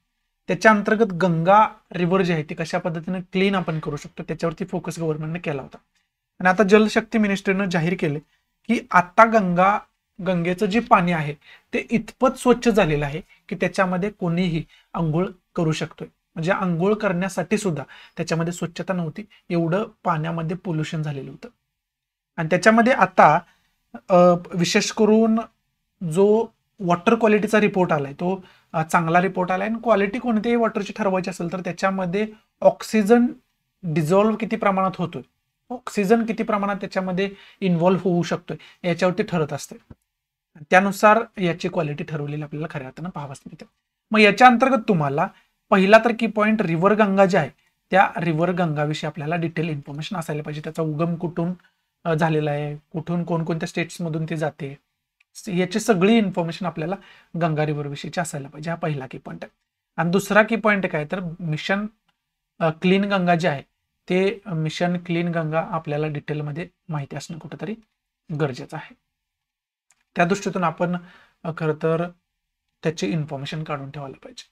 S1: त्याच्या अंतर्गत गंगा रिव्हर जी आहे ती कशा पद्धतीने क्लीन आपण करू शकतो त्याच्यावरती फोकस गव्हर्नमेंटने केला होता आणि आता जलशक्ती मिनिस्टरनं जाहीर केले की आता गंगा गंगेचं जे पाणी आहे ते इतपत स्वच्छ झालेलं आहे की त्याच्यामध्ये कोणीही आंघोळ करू शकतोय म्हणजे आंघोळ करण्यासाठी सुद्धा त्याच्यामध्ये स्वच्छता नव्हती एवढं पाण्यामध्ये पोल्युशन झालेलं होतं आणि त्याच्यामध्ये आता विशेष करून जो वॉटर क्वालिटीचा रिपोर्ट आलाय तो चांगला रिपोर्ट आलाय आणि क्वालिटी कोणत्याही वॉटरची ठरवायची असेल तर त्याच्यामध्ये ऑक्सिजन डिझॉल्व किती प्रमाणात होतोय ऑक्सिजन किती प्रमाणात त्याच्यामध्ये इन्वॉल्व्ह होऊ शकतोय याच्यावरती ठरत असते त्यानुसार याची क्वालिटी ठरवलेली आपल्याला खऱ्या अर्थानं पाहावं मिळते मग याच्या अंतर्गत तुम्हाला पहिला तर की पॉईंट रिव्हर गंगा जे आहे त्या रिव्हर गंगाविषयी आपल्याला डिटेल इन्फॉर्मेशन असायला पाहिजे त्याचा उगम कुठून झालेला आहे कुठून कोणकोणत्या स्टेट्समधून ते जाते याची सगळी इन्फॉर्मेशन आपल्याला गंगा रिव्हर विषयीची असायला पाहिजे हा पहिला की पॉईंट आहे आणि दुसरा की पॉईंट काय तर मिशन क्लीन गंगा जे आहे ते मिशन क्लीन गंगा आपल्याला डिटेलमध्ये माहिती असणं कुठंतरी गरजेचं आहे त्या दृष्टीतून आपण खरं तर त्याची इन्फॉर्मेशन काढून ठेवायला पाहिजे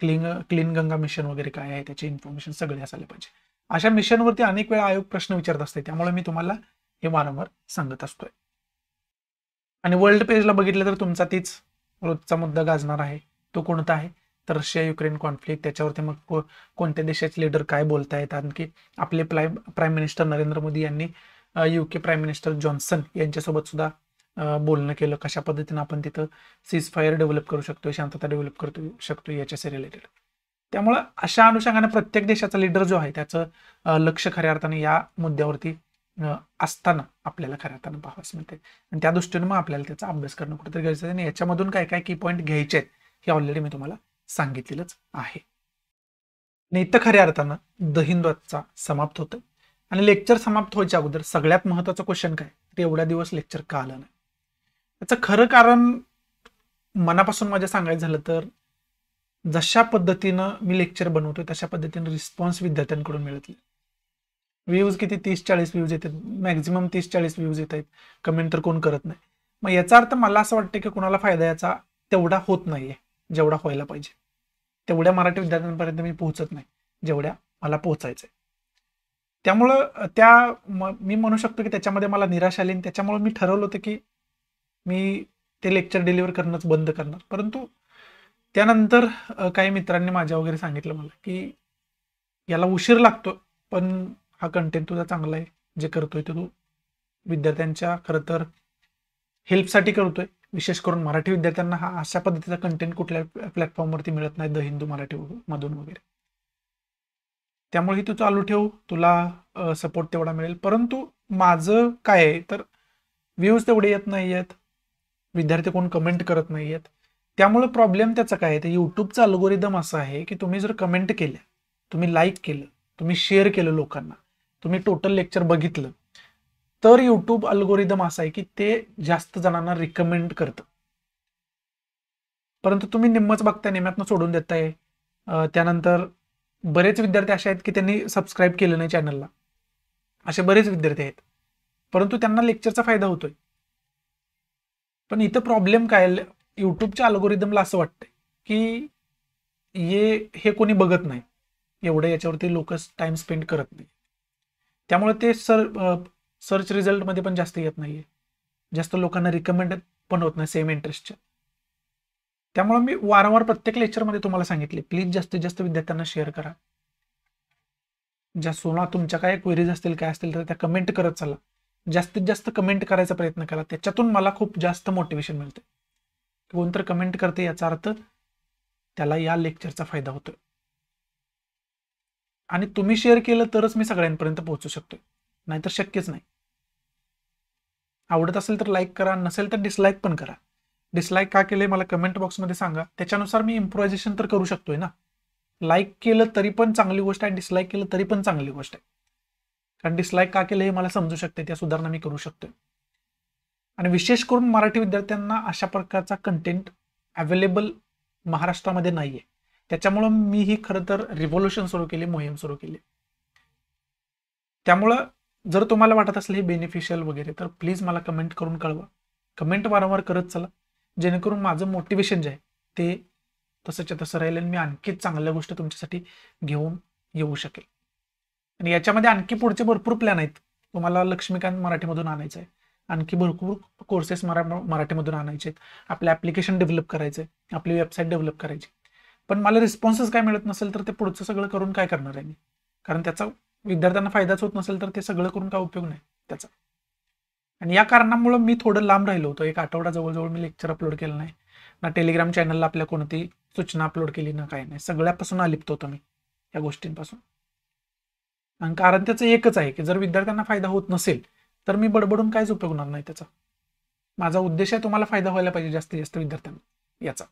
S1: क्लीन क्लीन गंगा मिशन वगैरे काय आहे त्याची इन्फॉर्मेशन सगळे असायला पाहिजे अशा मिशनवरती अनेक वेळा आयोग प्रश्न विचारत असते त्यामुळे मी तुम्हाला हे वारंवार सांगत असतोय आणि वर्ल्ड पेजला बघितलं तर तुमचा तीच रोजचा मुद्दा गाजणार आहे तो कोणता आहे तर रशिया युक्रेन कॉन्फ्लिक्ट त्याच्यावरती मग कोणत्या देशाचे लीडर काय बोलत आहेत आणखी आपले प्राय प्राईम मिनिस्टर नरेंद्र मोदी यांनी UK prime minister Johnson यांच्यासोबत सुद्धा बोलणं केलं कशा पद्धतीनं आपण तिथं सीज फायर डेव्हलप करू शकतो शांतता डेव्हलप करू शकतो याच्याशी रिलेटेड त्यामुळं अशा अनुषंगाने प्रत्येक देशाचा लीडर जो आहे त्याचं लक्ष खऱ्या अर्थाने या मुद्द्यावरती असताना आपल्याला खऱ्या अर्थानं पाहावंच मिळते आणि त्या दृष्टीनं मग आपल्याला त्याचा अभ्यास करणं कुठेतरी गरजेचं आणि याच्यामधून काय काय की पॉईंट घ्यायचे आहेत हे ऑलरेडी मी तुम्हाला सांगितलेलंच आहे आणि खऱ्या अर्थानं दहिंदचा समाप्त होतं आणि लेक्चर समाप्त व्हायच्या अगोदर सगळ्यात महत्वाचं क्वेश्चन काय ते एवढ्या दिवस लेक्चर का आलं नाही त्याचं खरं कारण मनापासून माझ्या सांगायचं झालं तर जशा पद्धतीनं मी लेक्चर बनवतोय तशा पद्धतीनं रिस्पॉन्स विद्यार्थ्यांकडून मिळतील व्ह्यूज किती तीस चाळीस व्ह्यूज येतात मॅक्झिमम तीस चाळीस व्ह्यूज येत आहेत कमेंट तर कोण करत नाही मग याचा अर्थ मला असं वाटतं की कोणाला फायदा याचा तेवढा होत नाहीये जेवढा व्हायला पाहिजे तेवढ्या मराठी विद्यार्थ्यांपर्यंत मी पोहोचत नाही जेवढ्या मला पोहोचायचं आहे त्यामुळं त्या मी म्हणू शकतो की त्याच्यामध्ये मला निराश आली त्याच्यामुळे मी ठरवलं होतं की मी ते लेक्चर डिलिव्हर करणंच बंद करणार परंतु त्यानंतर काही मित्रांनी माझ्या वगैरे सांगितलं मला की याला उशीर लागतो पण हा कंटेंट तुझा चांगला आहे जे करतोय ते तू विद्यार्थ्यांच्या खरं तर हेल्पसाठी करतोय विशेष करून मराठी विद्यार्थ्यांना हा अशा पद्धतीचा कंटेंट कुठल्या प्लॅटफॉर्मवरती मिळत नाही द हिंदू मराठी मधून वगैरे त्यामुळे ही तू चालू ठेवू तुला सपोर्ट तेवढा मिळेल परंतु माझं काय आहे तर व्ह्यूज तेवढे येत नाही आहेत विद्यार्थी कोण कमेंट करत नाही आहेत त्यामुळे प्रॉब्लेम त्याचा काय आहे तर युट्यूबचा अल्गोरिदम असा आहे की तुम्ही जर कमेंट केल्या तुम्ही लाईक केलं तुम्ही शेअर केलं लोकांना तुम्ही टोटल लेक्चर बघितलं तर युट्यूब अल्गोरिदम असा आहे की ते जास्त जणांना रिकमेंड करत परंतु तुम्ही निम्मच बघताय निम्यातनं सोडून देताय त्यानंतर बरेच विद्यार्थी असे आहेत की त्यांनी सबस्क्राईब केलं नाही चॅनलला असे बरेच विद्यार्थी आहेत परंतु त्यांना लेक्चरचा फायदा होतोय पण इथं प्रॉब्लेम काय युट्यूबच्या अल्गोरिदमला असं वाटतंय की ये हे कोणी बघत नाही एवढं याच्यावरती लोक टाइम स्पेंड करत नाही त्यामुळे ते सर सर्च मध्ये पण जास्त येत नाहीये जास्त लोकांना रिकमेंड पण होत नाही सेम इंटरेस्टच्या त्यामुळे मी वारंवार प्रत्येक लेक्चरमध्ये तुम्हाला सांगितले प्लीज जास्तीत जास्त विद्यार्थ्यांना शेअर करा ज्या सोना तुमच्या काय क्वेरीज असतील काय असतील तर त्या कमेंट करत चला जास्तीत जास्त कमेंट करायचा प्रयत्न करा त्याच्यातून मला खूप जास्त मोटिवेशन मिळते तर कमेंट करते याचा अर्थ त्याला या लेक्चरचा फायदा होतोय आणि तुम्ही शेअर केलं तरच मी सगळ्यांपर्यंत पोहोचू शकतोय नाहीतर शक्यच नाही आवडत असेल तर लाईक करा नसेल तर डिसलाईक पण करा डिसलाईक का केले मला कमेंट बॉक्समध्ये सांगा त्याच्यानुसार मी इम्प्रोव्हायझेशन तर करू शकतोय ना लाईक केलं तरी पण चांगली गोष्ट आहे डिसलाईक केलं तरी पण चांगली गोष्ट आहे कारण डिसलाईक का केलं हे मला समजू शकते त्या सुधारणा मी करू शकतोय आणि विशेष करून मराठी विद्यार्थ्यांना अशा प्रकारचा कंटेंट अवेलेबल महाराष्ट्रामध्ये नाही आहे त्याच्यामुळं मी ही खरं तर रिव्होल्युशन सुरू केली मोहीम सुरू केली त्यामुळं जर तुम्हाला वाटत असेल हे बेनिफिशियल वगैरे तर प्लीज मला कमेंट करून कळवा कमेंट वारंवार करत चला जेणेकरून माझं मोटिवेशन जे आहे ते तसंच्या तसं राहील आणि मी आणखी चांगल्या गोष्टी तुमच्यासाठी घेऊन येऊ शकेल आणि याच्यामध्ये आणखी पुढचे भरपूर प्लॅन आहेत तुम्हाला लक्ष्मीकांत मराठीमधून आणायचं आहे आणखी भरपूर कोर्सेस मरा मराठीमधून आणायचे आहेत आपले ऍप्लिकेशन डेव्हलप करायचं आहे आपली वेबसाईट डेव्हलप करायची पण मला रिस्पॉन्सेस काय मिळत नसेल तर ते पुढचं सगळं करून काय करणार आहे मी कारण त्याचा विद्यार्थ्यांना फायदाच होत नसेल तर ते सगळं करून काय उपयोग नाही त्याचा आणि या कारणामुळे मी थोडं लांब राहिलो होतो एक आठवडा जवळजवळ मी लेक्चर अपलोड केलं नाही ना टेलिग्राम चॅनलला आपल्या कोणती सूचना अपलोड केली ना काय नाही सगळ्यापासून अलिप्त होतो मी या गोष्टींपासून आणि कारण त्याचं एकच आहे की जर विद्यार्थ्यांना फायदा होत नसेल तर मी बडबडून काहीच उपयोग होणार नाही त्याचा माझा उद्देश आहे तुम्हाला फायदा व्हायला पाहिजे जास्तीत जास्त विद्यार्थ्यांना याचा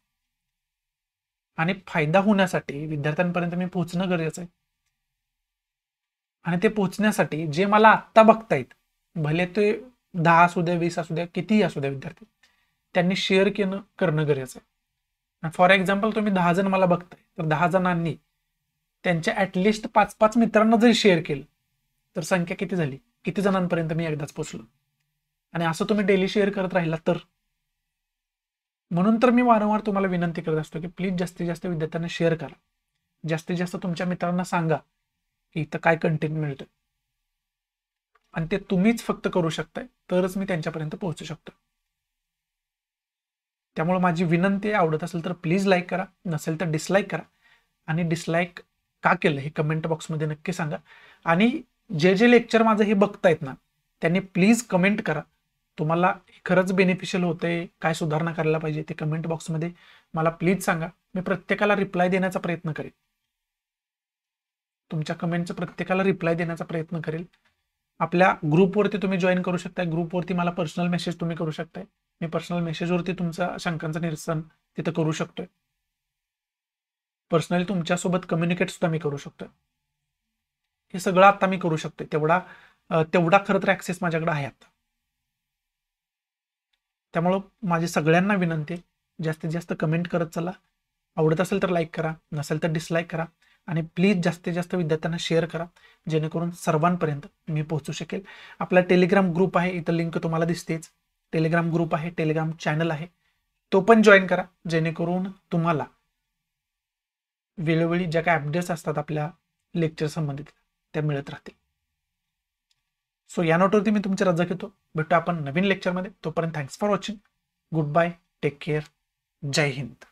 S1: आणि फायदा होण्यासाठी विद्यार्थ्यांपर्यंत मी पोहोचणं गरजेचं आहे आणि ते पोहोचण्यासाठी जे मला आत्ता बघतायत भले ते दहा असू द्या वीस असू द्या कितीही असू द्या विद्यार्थी त्यांनी शेअर केलं करणं गरजेचं आहे फॉर एक्झाम्पल तुम्ही दहा जण मला बघताय तर दहा जणांनी त्यांच्या ऍटलिस्ट पाच पाच मित्रांना जरी शेअर केलं तर संख्या किती झाली किती जणांपर्यंत मी एकदाच पोचलो आणि असं तुम्ही डेली शेअर करत राहिला तर म्हणून तर मी वारंवार तुम्हाला विनंती करत असतो की प्लीज जास्तीत जास्त विद्यार्थ्यांना शेअर करा जास्तीत जास्त तुमच्या मित्रांना सांगा की इथं काय कंटेंट मिळतं आणि ते तुम्हीच फक्त करू शकताय तरच मी त्यांच्यापर्यंत पोहोचू शकतो त्यामुळे माझी विनंती आवडत असेल तर प्लीज लाईक करा नसेल तर डिसलाईक करा आणि डिसलाईक का केलं हे कमेंट बॉक्समध्ये नक्की सांगा आणि जे जे लेक्चर माझं हे बघतायत ना त्यांनी प्लीज कमेंट करा तुम्हाला खरंच बेनिफिशियल होते काय सुधारणा करायला पाहिजे ते कमेंट बॉक्समध्ये मला प्लीज सांगा मी प्रत्येकाला रिप्लाय देण्याचा प्रयत्न करेन तुमच्या कमेंटचं प्रत्येकाला रिप्लाय देण्याचा प्रयत्न करेल आपल्या ग्रुपवरती तुम्ही जॉईन करू शकताय ग्रुपवरती मला पर्सनल मेसेज तुम्ही करू शकताय मी पर्सनल मेसेजवरती तुमचा शंकांचं निरसन तिथं करू शकतोय पर्सनली तुमच्यासोबत कम्युनिकेट सुद्धा मी करू शकतोय हे सगळं आता मी करू शकतोय तेवढा तेवढा खरं तर ऍक्सेस माझ्याकडे आहे आता त्यामुळं माझी सगळ्यांना विनंती जास्तीत जास्त कमेंट करत चला आवडत असेल तर लाईक करा नसेल तर डिसलाईक करा आणि प्लीज जास्तीत जास्त विद्यार्थ्यांना शेअर करा जेणेकरून सर्वांपर्यंत मी पोहोचू शकेल आपला टेलिग्राम ग्रुप आहे इथं लिंक तुम्हाला दिसतेच टेलिग्राम ग्रुप आहे टेलिग्राम चॅनल आहे तो पण जॉईन करा जेणेकरून तुम्हाला वेळोवेळी ज्या काय अपडेट्स असतात आपल्या लेक्चर संबंधित त्या मिळत राहतील सो या नोटवरती मी तुमची रजा घेतो भेटतो आपण नवीन लेक्चरमध्ये तोपर्यंत thanks for watching good bye take care Jai Hind